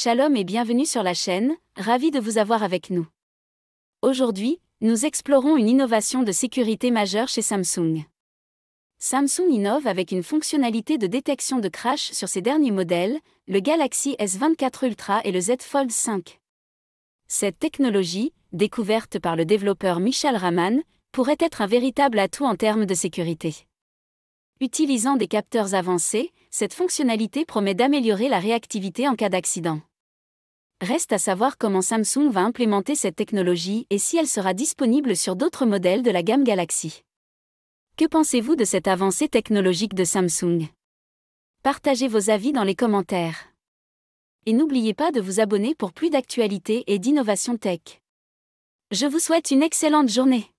Shalom et bienvenue sur la chaîne, ravi de vous avoir avec nous. Aujourd'hui, nous explorons une innovation de sécurité majeure chez Samsung. Samsung innove avec une fonctionnalité de détection de crash sur ses derniers modèles, le Galaxy S24 Ultra et le Z Fold 5. Cette technologie, découverte par le développeur Michel Raman, pourrait être un véritable atout en termes de sécurité. Utilisant des capteurs avancés, cette fonctionnalité promet d'améliorer la réactivité en cas d'accident. Reste à savoir comment Samsung va implémenter cette technologie et si elle sera disponible sur d'autres modèles de la gamme Galaxy. Que pensez-vous de cette avancée technologique de Samsung Partagez vos avis dans les commentaires. Et n'oubliez pas de vous abonner pour plus d'actualités et d'innovations tech. Je vous souhaite une excellente journée.